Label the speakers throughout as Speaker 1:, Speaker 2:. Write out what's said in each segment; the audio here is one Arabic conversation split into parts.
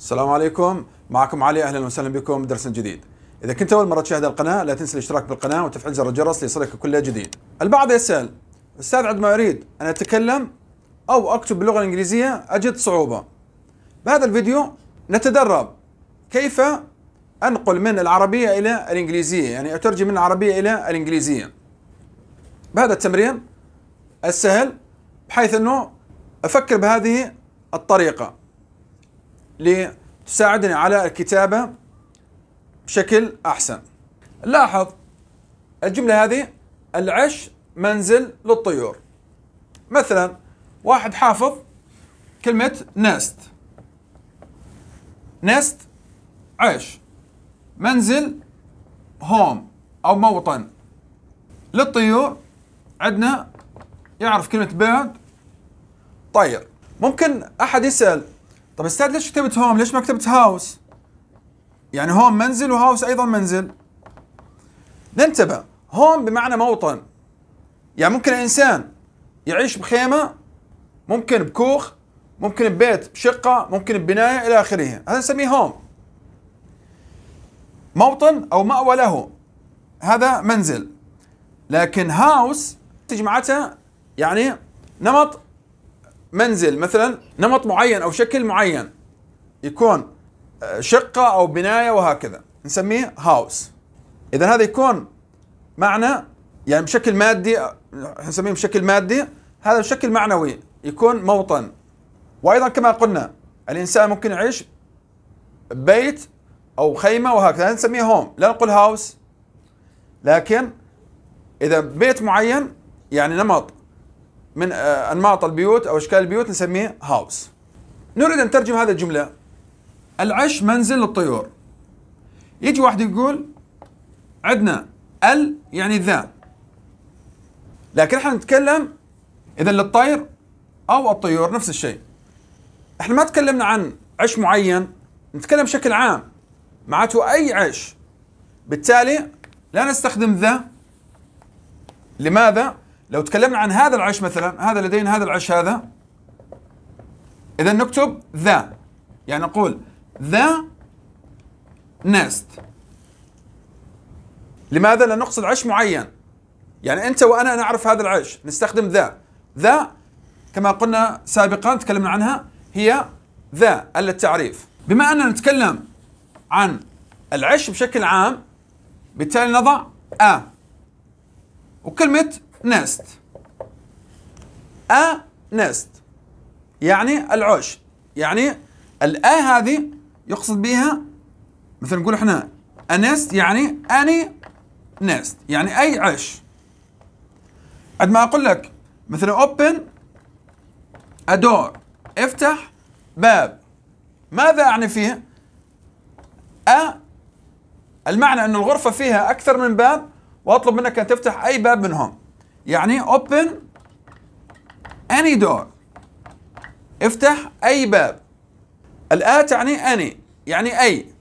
Speaker 1: السلام عليكم معكم علي اهلا وسهلا بكم درس جديد اذا كنت اول مره تشاهد القناه لا تنسى الاشتراك بالقناه وتفعيل زر الجرس ليصلك كل جديد البعض يسال استاذ عندما اريد ان اتكلم او اكتب باللغه الانجليزيه اجد صعوبه بهذا الفيديو نتدرب كيف انقل من العربيه الى الانجليزيه يعني اترجم من العربيه الى الانجليزيه بهذا التمرين السهل بحيث انه افكر بهذه الطريقه لتساعدني على الكتابة بشكل أحسن لاحظ الجملة هذه العش منزل للطيور مثلا واحد حافظ كلمة نست نست عش منزل هوم أو موطن للطيور عندنا يعرف كلمة بيرد طير ممكن أحد يسأل طب استاذ ليش كتبت هوم ليش ما كتبت هاوس يعني هوم منزل وهاوس ايضا منزل ننتبه هوم بمعنى موطن يعني ممكن انسان يعيش بخيمه ممكن بكوخ ممكن ببيت بشقه ممكن ببنايه الى اخره هذا نسميه هوم موطن او ماوى له هذا منزل لكن هاوس تجمعتها يعني نمط منزل مثلا نمط معين او شكل معين يكون آه، شقه او بنايه وهكذا نسميه هاوس اذا هذا يكون معنى يعني بشكل مادي آه، نسميه بشكل مادي هذا بشكل معنوي يكون موطن وايضا كما قلنا الانسان ممكن يعيش بيت او خيمه وهكذا نسميه هوم لا نقول هاوس لكن اذا بيت معين يعني نمط من آه، أنماط البيوت أو أشكال البيوت نسميه هاوس نريد أن نترجم هذه الجملة العش منزل للطيور يجي واحد يقول عندنا ال يعني ذا لكن احنا نتكلم اذا للطير او الطيور نفس الشيء احنا ما تكلمنا عن عش معين نتكلم بشكل عام معناته اي عش بالتالي لا نستخدم ذا لماذا؟ لو تكلمنا عن هذا العش مثلا هذا لدينا هذا العش هذا إذا نكتب ذا يعني نقول ذا نست لماذا؟ لا نقصد عش معين يعني أنت وأنا نعرف هذا العش نستخدم ذا ذا كما قلنا سابقا تكلمنا عنها هي ذا التعريف بما أننا نتكلم عن العش بشكل عام بالتالي نضع أ وكلمة نست أ نست يعني العش يعني الآ هذه يقصد بها مثل نقول احنا أنست يعني أني نست يعني أي عش عندما أقول لك مثل open a door افتح باب ماذا أعني فيه؟ أ المعنى أن الغرفة فيها أكثر من باب وأطلب منك أن تفتح أي باب منهم يعني open any door افتح أي باب الآ تعني any يعني أي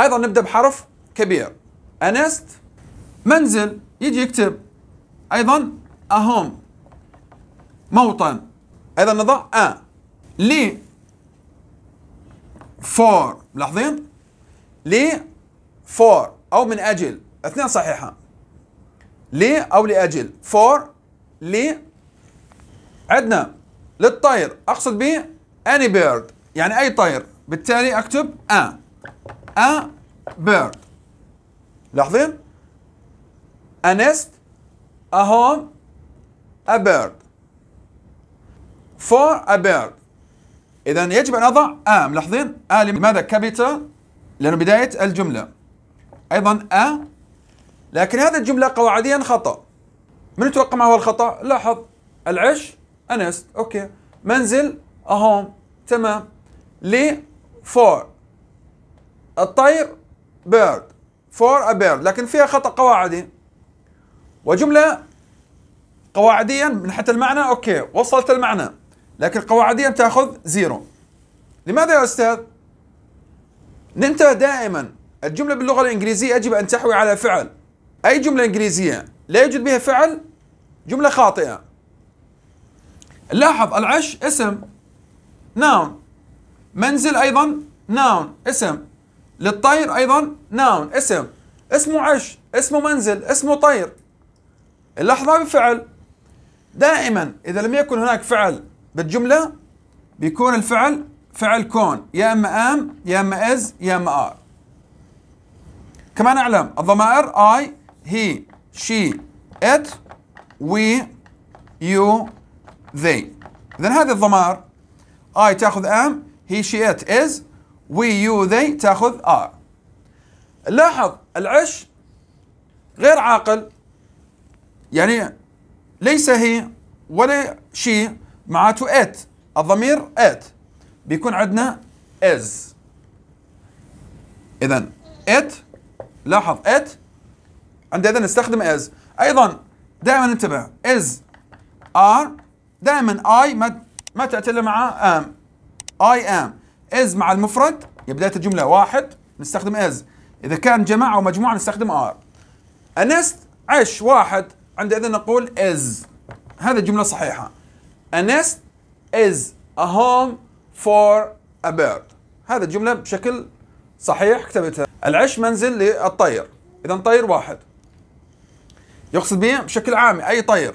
Speaker 1: أيضا نبدأ بحرف كبير أنست منزل يجي يكتب أيضا أهوم موطن أيضا نضع أ لي فور ملاحظين لي فور أو من أجل اثنين صحيحة ليه او لاجل فور لي عندنا للطير اقصد به اني بيرد يعني اي طير بالتالي اكتب ا ا بيرد لاحظين a nest a home a bird for a bird اذا يجب ان اضع ا ملاحظين ا لماذا كابيتال لانه بدايه الجمله ايضا ا لكن هذه الجملة قواعديا خطأ من يتوقع ما هو الخطأ؟ لاحظ العش أنست أوكي منزل أهوم تمام لي فور الطير بيرد فور بيرد لكن فيها خطأ قواعدي وجملة قواعديا من حتى المعنى أوكي وصلت المعنى لكن قواعديا تأخذ زيرو لماذا يا أستاذ؟ ننتبه دائما الجملة باللغة الإنجليزية يجب أن تحوي على فعل أي جملة إنجليزية لا يوجد بها فعل جملة خاطئة لاحظ العش اسم ناون منزل أيضا ناون اسم للطير أيضا ناون اسم اسمه عش اسمه منزل اسمه طير اللحظة بفعل دائما إذا لم يكن هناك فعل بالجملة بيكون الفعل فعل كون يا إما آم يا إما إز يا إما آر كما نعلم الضمائر آي he, she, it, we, you, they إذا هذه الضمائر I تأخذ am he, she, it is we, you, they تأخذ are لاحظ العش غير عاقل يعني ليس هي ولا شي معناته ات الضمير ات بيكون عندنا is. اذا ات لاحظ ات عندئذ نستخدم از ايضا دائما انتبه از ار دائما اي ما ما تاتي الا مع ام اي ام از مع المفرد يا بدايه الجمله واحد نستخدم از اذا كان او مجموعه نستخدم ار انست عش واحد عندئذ نقول از هذه الجمله صحيحه انست is a home for a bird هذه الجمله بشكل صحيح كتبتها العش منزل للطير اذا طير واحد يقصد به بشكل عام أي طير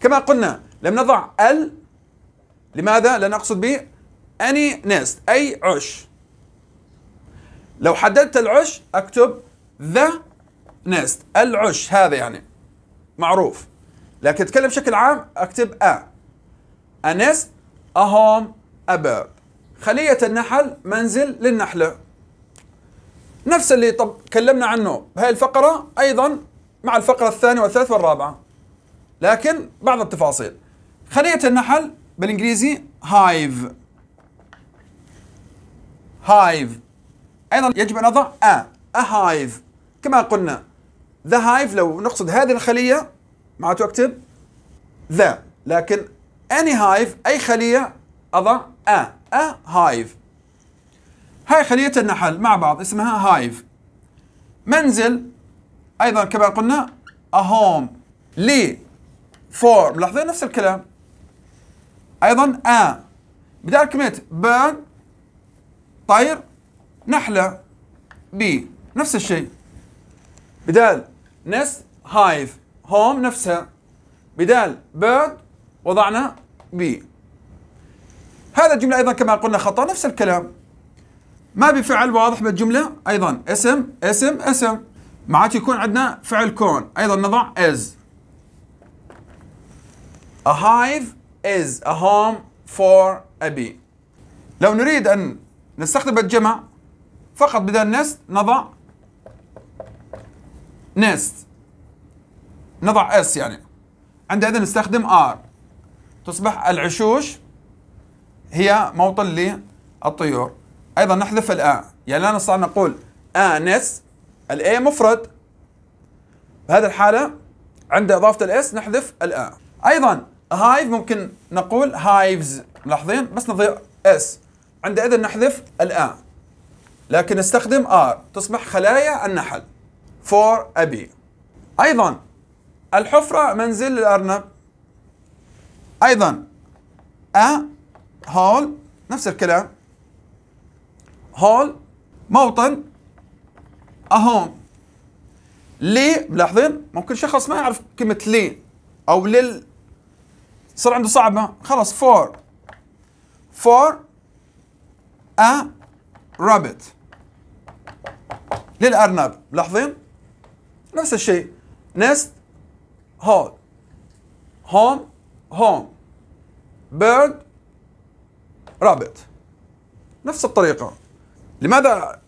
Speaker 1: كما قلنا لم نضع ال لماذا؟ لا نقصد به اني نست أي عش لو حددت العش أكتب the نست العش هذا يعني معروف لكن أتكلم بشكل عام أكتب a a nest a home a bird خلية النحل منزل للنحلة نفس اللي طب كلمنا عنه بهاي الفقرة أيضا مع الفقرة الثانية والثالثة والرابعة لكن بعض التفاصيل خلية النحل بالإنجليزي هايف هايف أيضا يجب أن نضع أ أ هايف كما قلنا ذا هايف لو نقصد هذه الخلية معناته أكتب ذا لكن أني هايف أي خلية أضع أ أ هايف هاي خلية النحل مع بعض اسمها هايف منزل ايضا كما قلنا a home لي فور ملاحظين نفس الكلام ايضا a بدال كلمه بان طير نحله بي نفس الشيء بدال نس هايف هوم نفسها بدال بيرد وضعنا بي هذا الجملة أيضا كما قلنا خطأ نفس الكلام ما بفعل واضح بالجملة أيضا اسم اسم اسم معناته يكون عندنا فعل كون ايضا نضع is a hive is a home for a bee لو نريد ان نستخدم الجمع فقط بدل nest نضع nest نضع s يعني عندئذ نستخدم r تصبح العشوش هي موطن للطيور ايضا نحذف الا يعني لا نستطيع نقول nest A مفرد بهذه الحالة عند إضافة الاس نحذف الا أيضا هايف ممكن نقول هايفز ملاحظين بس نضيع اس عند إذن نحذف الا لكن نستخدم ار تصبح خلايا النحل فور أبي أيضا الحفرة منزل للأرنب أيضا أ هول نفس الكلام هول موطن اهو لي ملاحظين ممكن شخص ما يعرف كلمه لي او لل صار عنده صعبه خلاص فور فور ا رابت للارنب ملاحظين نفس الشيء نست هول هوم هوم بيرد رابت نفس الطريقه لماذا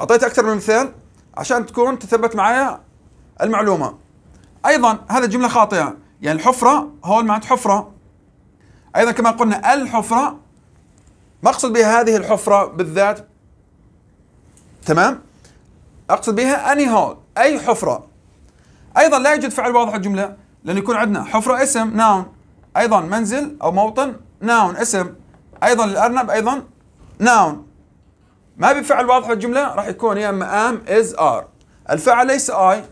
Speaker 1: اعطيت اكثر من مثال عشان تكون تثبت معايا المعلومه ايضا هذا جمله خاطئه يعني الحفره هون معنات حفره ايضا كما قلنا الحفره مقصد بها هذه الحفره بالذات تمام اقصد بها اني هول اي حفره ايضا لا يوجد فعل واضح الجمله لانه يكون عندنا حفره اسم ناون ايضا منزل او موطن ناون اسم ايضا الارنب ايضا ناون ما بفعل واضح الجمله راح يكون يا اما ام از ار الفعل ليس اي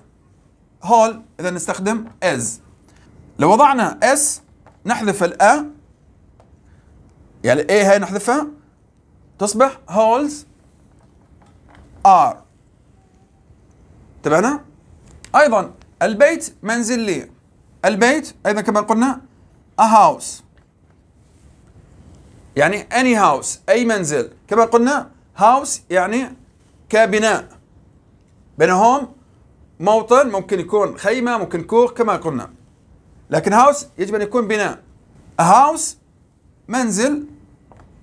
Speaker 1: هول اذا نستخدم از لو وضعنا اس نحذف الأ يعني الاي هاي نحذفها تصبح هولز ار تبعنا أيضا البيت منزل لي البيت أيضا كما قلنا a house يعني اني هاوس أي منزل كما قلنا هاوس يعني كبناء هوم موطن ممكن يكون خيمة ممكن كوخ كما قلنا لكن هاوس يجب أن يكون بناء هاوس منزل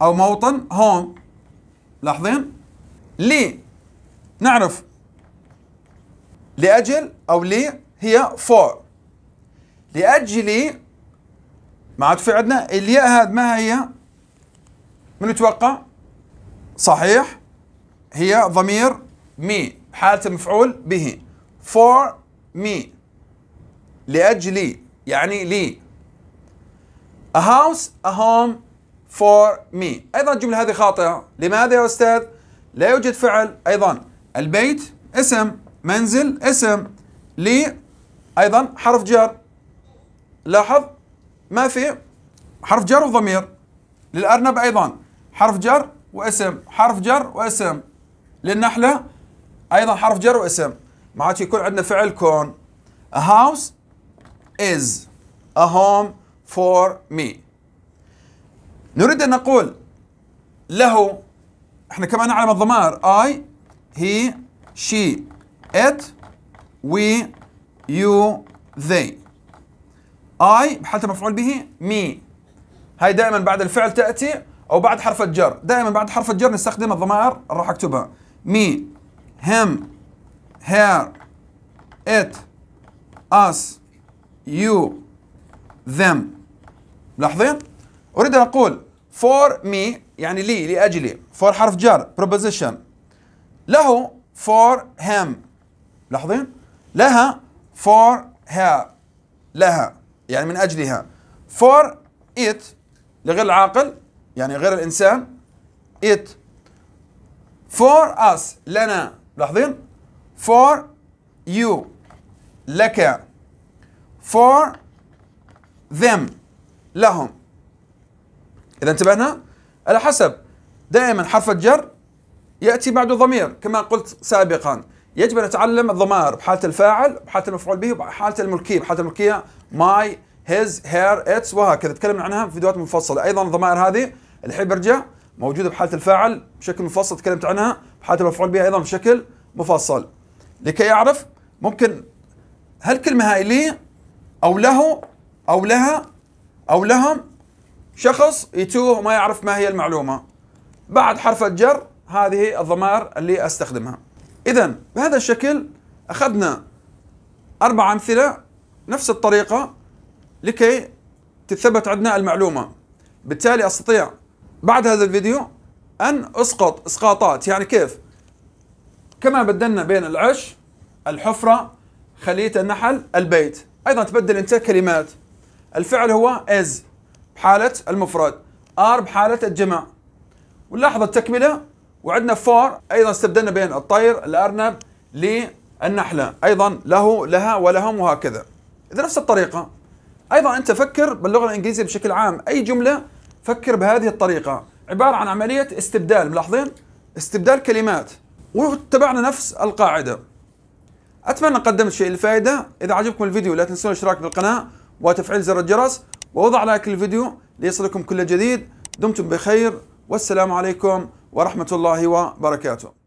Speaker 1: أو موطن هوم لاحظين لي نعرف لأجل أو لي هي فور لأجل ما عاد في عندنا الياء هذه ما هي من يتوقع صحيح هي ضمير مي حالة المفعول به for me لأجلي يعني لي a house a home for me أيضا الجملة هذه خاطئة لماذا يا أستاذ؟ لا يوجد فعل أيضا البيت اسم منزل اسم لي أيضا حرف جر لاحظ ما في حرف جر وضمير للأرنب أيضا حرف جر واسم حرف جر واسم للنحلة أيضا حرف جر واسم معناته يكون عندنا فعل كون a house is a home for me نريد أن نقول له احنا كما نعلم الضمائر I he she it we you they I بحالة مفعول به me هاي دائما بعد الفعل تأتي او بعد حرف الجر دائما بعد حرف الجر نستخدم الضمائر راح اكتبها مي هم هير ات اس يو ذم ملاحظين اريد ان اقول فور مي يعني لي لاجلي فور حرف جر بروبوزيشن له فور هم ملاحظين لها فور هير لها يعني من اجلها فور ات لغير العاقل يعني غير الإنسان it for us لنا لاحظين for you لك for them لهم إذا انتبهنا على حسب دائما حرف الجر يأتي بعده ضمير كما قلت سابقا يجب أن نتعلم الضمائر بحالة الفاعل بحالة المفعول به بحالة الملكية بحالة الملكية my his her its وهكذا تكلمنا عنها في فيديوهات مفصله أيضا الضمائر هذه الحبرجه موجوده بحاله الفاعل بشكل مفصل تكلمت عنها بحاله المفعول بها ايضا بشكل مفصل لكي اعرف ممكن هل كلمه هاي لي او له او لها او لهم شخص يتوه وما يعرف ما هي المعلومه بعد حرف الجر هذه الضمائر اللي استخدمها اذا بهذا الشكل اخذنا اربع امثله نفس الطريقه لكي تثبت عندنا المعلومه بالتالي استطيع بعد هذا الفيديو أن أسقط إسقاطات يعني كيف كما بدلنا بين العش الحفرة خلية النحل البيت أيضا تبدل أنت كلمات الفعل هو is بحالة المفرد are بحالة الجمع ونلاحظ التكملة وعندنا for أيضا استبدلنا بين الطير الأرنب للنحلة أيضا له لها ولهم وهكذا إذا نفس الطريقة أيضا أنت فكر باللغة الإنجليزية بشكل عام أي جملة فكر بهذه الطريقة عبارة عن عملية استبدال ملاحظين؟ استبدال كلمات واتبعنا نفس القاعدة أتمنى قدمت شيء الفائدة إذا عجبكم الفيديو لا تنسون الاشتراك بالقناة وتفعيل زر الجرس ووضع لايك للفيديو ليصلكم كل جديد دمتم بخير والسلام عليكم ورحمة الله وبركاته